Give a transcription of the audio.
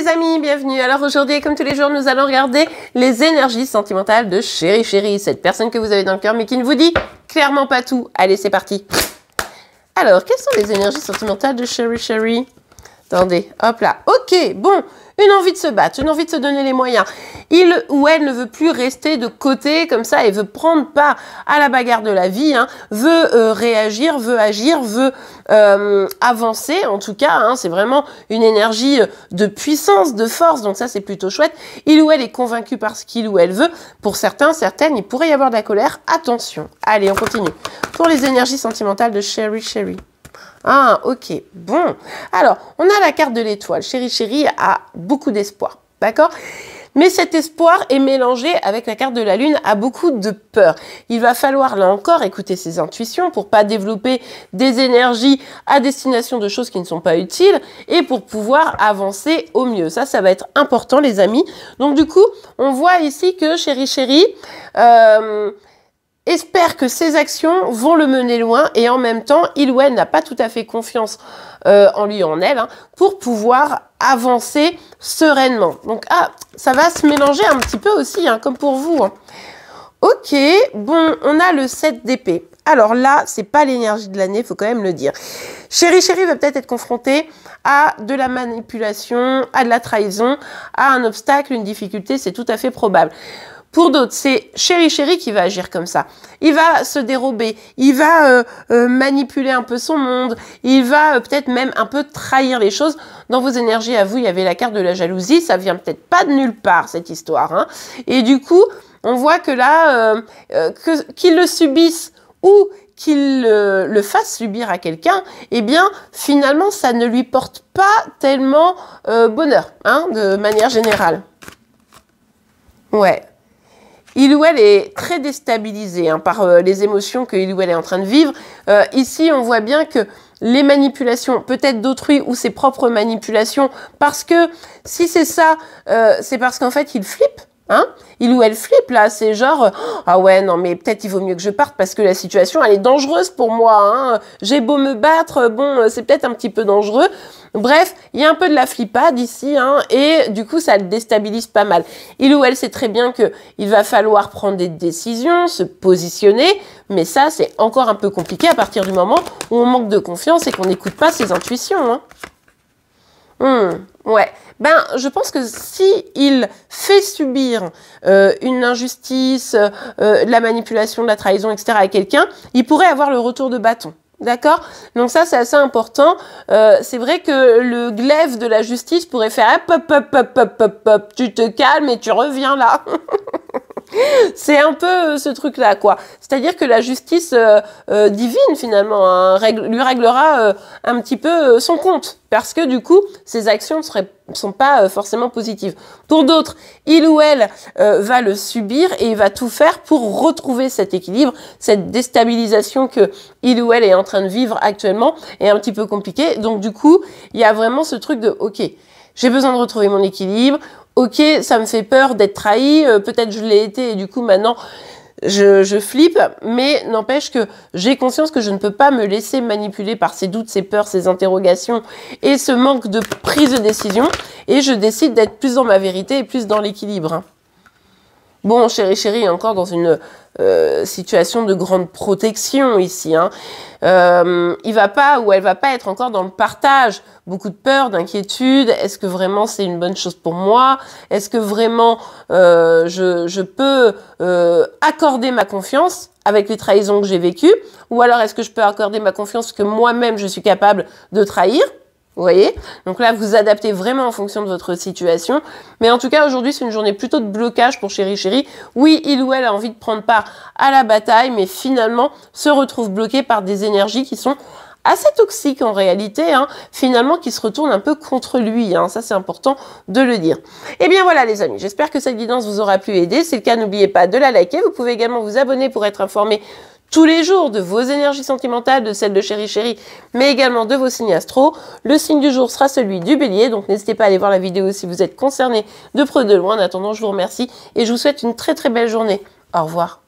les amis, bienvenue. Alors aujourd'hui, comme tous les jours, nous allons regarder les énergies sentimentales de chérie chérie, cette personne que vous avez dans le cœur mais qui ne vous dit clairement pas tout. Allez, c'est parti. Alors, quelles sont les énergies sentimentales de chérie chérie Attendez, hop là. Ok, bon, une envie de se battre, une envie de se donner les moyens. Il ou elle ne veut plus rester de côté comme ça et veut prendre part à la bagarre de la vie, hein. veut euh, réagir, veut agir, veut euh, avancer. En tout cas, hein. c'est vraiment une énergie euh, de puissance, de force. Donc ça, c'est plutôt chouette. Il ou elle est convaincu par ce qu'il ou elle veut. Pour certains, certaines, il pourrait y avoir de la colère. Attention. Allez, on continue. Pour les énergies sentimentales de Sherry Sherry. Ah, ok, bon. Alors, on a la carte de l'étoile. Chéri Chéri a beaucoup d'espoir, d'accord mais cet espoir est mélangé avec la carte de la Lune a beaucoup de peur. Il va falloir là encore écouter ses intuitions pour pas développer des énergies à destination de choses qui ne sont pas utiles et pour pouvoir avancer au mieux. Ça, ça va être important les amis. Donc du coup, on voit ici que chéri chéri, euh, espère que ses actions vont le mener loin et en même temps, il ou elle n'a pas tout à fait confiance euh, en lui, ou en elle, hein, pour pouvoir avancer sereinement. Donc, ah, ça va se mélanger un petit peu aussi, hein, comme pour vous. Hein. Ok, bon, on a le 7 d'épée. Alors là, c'est pas l'énergie de l'année, il faut quand même le dire. Chérie, chérie va peut-être être confrontée à de la manipulation, à de la trahison, à un obstacle, une difficulté, c'est tout à fait probable. Pour d'autres, c'est chéri chéri qui va agir comme ça. Il va se dérober, il va euh, euh, manipuler un peu son monde, il va euh, peut-être même un peu trahir les choses. Dans vos énergies à vous, il y avait la carte de la jalousie, ça vient peut-être pas de nulle part cette histoire. Hein. Et du coup, on voit que là, qu'il le subisse ou qu'il le, fasse subir à quelqu'un, eh bien finalement ça ne lui porte pas tellement bonheur, hein, de manière générale. Ouais, il ou elle est très déstabilisé hein, par euh, les émotions qu'il ou elle est en train de vivre. Euh, ici, on voit bien que les manipulations, peut-être d'autrui ou ses propres manipulations, parce que si c'est ça, euh, c'est parce qu'en fait, il flippe. Hein il ou elle flippe là, c'est genre ah ouais non mais peut-être il vaut mieux que je parte parce que la situation elle est dangereuse pour moi. Hein. J'ai beau me battre, bon c'est peut-être un petit peu dangereux. Bref, il y a un peu de la flippade ici, hein, et du coup, ça le déstabilise pas mal. Il ou elle sait très bien que il va falloir prendre des décisions, se positionner, mais ça, c'est encore un peu compliqué à partir du moment où on manque de confiance et qu'on n'écoute pas ses intuitions. Hein. Hmm, ouais. Ben, je pense que si il fait subir euh, une injustice, euh, la manipulation, de la trahison, etc. à quelqu'un, il pourrait avoir le retour de bâton. D'accord Donc ça, c'est assez important. Euh, c'est vrai que le glaive de la justice pourrait faire hop, hop, hop, hop, hop, tu te calmes et tu reviens là. C'est un peu euh, ce truc-là, quoi. C'est-à-dire que la justice euh, euh, divine, finalement, hein, lui réglera un petit peu son compte, parce que du coup, ses actions ne sont pas forcément positives. Pour d'autres, il ou elle va le subir et va tout faire pour retrouver cet équilibre, cette déstabilisation que il ou elle est en train de vivre actuellement est un petit peu compliquée. Donc du coup, il y a vraiment ce truc de, ok, j'ai besoin de retrouver mon équilibre ok, ça me fait peur d'être trahi, euh, peut-être je l'ai été et du coup maintenant je, je flippe, mais n'empêche que j'ai conscience que je ne peux pas me laisser manipuler par ces doutes, ces peurs, ces interrogations et ce manque de prise de décision et je décide d'être plus dans ma vérité et plus dans l'équilibre. Bon, chéri, chéri, encore dans une euh, situation de grande protection ici. Hein. Euh, il va pas ou elle va pas être encore dans le partage. Beaucoup de peur, d'inquiétude. Est-ce que vraiment c'est une bonne chose pour moi Est-ce que vraiment euh, je, je, peux euh, accorder ma confiance avec les trahisons que j'ai vécues Ou alors est-ce que je peux accorder ma confiance que moi-même je suis capable de trahir vous voyez Donc là, vous adaptez vraiment en fonction de votre situation. Mais en tout cas, aujourd'hui, c'est une journée plutôt de blocage pour Chéri Chéri. Oui, il ou elle a envie de prendre part à la bataille, mais finalement se retrouve bloqué par des énergies qui sont assez toxiques, en réalité, hein, finalement qui se retournent un peu contre lui. Hein. ça c'est important de le dire. Et eh bien voilà les amis, j'espère que cette guidance vous aura plu aider. Si c'est le cas, n'oubliez pas de la liker. Vous pouvez également vous abonner pour être informé tous les jours de vos énergies sentimentales, de celles de Chéri Chéri, mais également de vos signes astro. Le signe du jour sera celui du bélier, donc n'hésitez pas à aller voir la vidéo si vous êtes concerné de près ou de loin. En attendant, je vous remercie et je vous souhaite une très très belle journée. Au revoir.